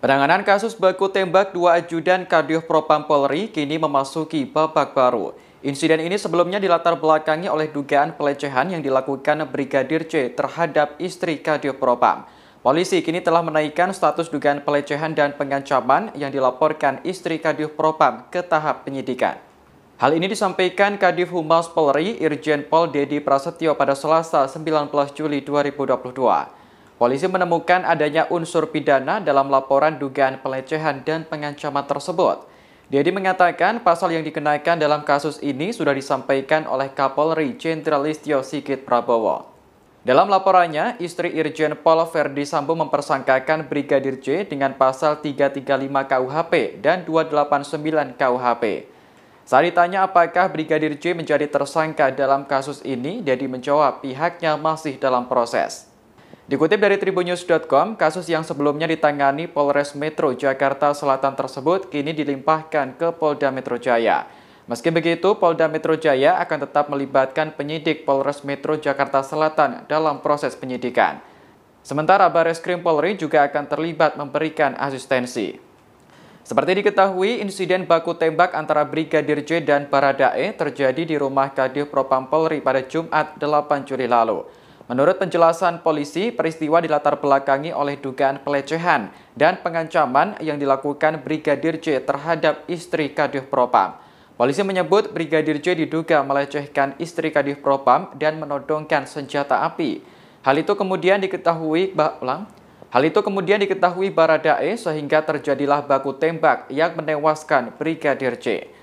Penanganan kasus baku tembak dua ajudan Kadif Propam Polri kini memasuki babak baru. Insiden ini sebelumnya dilatar belakangi oleh dugaan pelecehan yang dilakukan Brigadir C terhadap istri Kadif Propam. Polisi kini telah menaikkan status dugaan pelecehan dan pengancaman yang dilaporkan istri Kadif Propam ke tahap penyidikan. Hal ini disampaikan Kadif Humas Polri Irjen Pol Dedi Prasetyo pada Selasa 19 Juli 2022. Polisi menemukan adanya unsur pidana dalam laporan dugaan pelecehan dan pengancaman tersebut. Dedi mengatakan pasal yang dikenakan dalam kasus ini sudah disampaikan oleh Kapolri Jenderal Listio Sigit Prabowo. Dalam laporannya, istri Irjen Pol Verdi Sambo mempersangkakan Brigadir J dengan pasal 335 KUHP dan 289 KUHP. Saat ditanya apakah Brigadir J menjadi tersangka dalam kasus ini, Dedi menjawab pihaknya masih dalam proses. Dikutip dari tribunews.com, kasus yang sebelumnya ditangani Polres Metro Jakarta Selatan tersebut kini dilimpahkan ke Polda Metro Jaya. Meski begitu, Polda Metro Jaya akan tetap melibatkan penyidik Polres Metro Jakarta Selatan dalam proses penyidikan. Sementara Bareskrim Polri juga akan terlibat memberikan asistensi. Seperti diketahui, insiden baku tembak antara Brigadir J dan Baradae terjadi di rumah Kadir Propam Polri pada Jumat 8 Juli lalu. Menurut penjelasan polisi, peristiwa dilatar belakangi oleh dugaan pelecehan dan pengancaman yang dilakukan Brigadir J terhadap istri Kadif Propam. Polisi menyebut Brigadir J diduga melecehkan istri Kadif Propam dan menodongkan senjata api. Hal itu kemudian diketahui ulang, Hal itu kemudian diketahui Baradae sehingga terjadilah baku tembak yang menewaskan Brigadir J.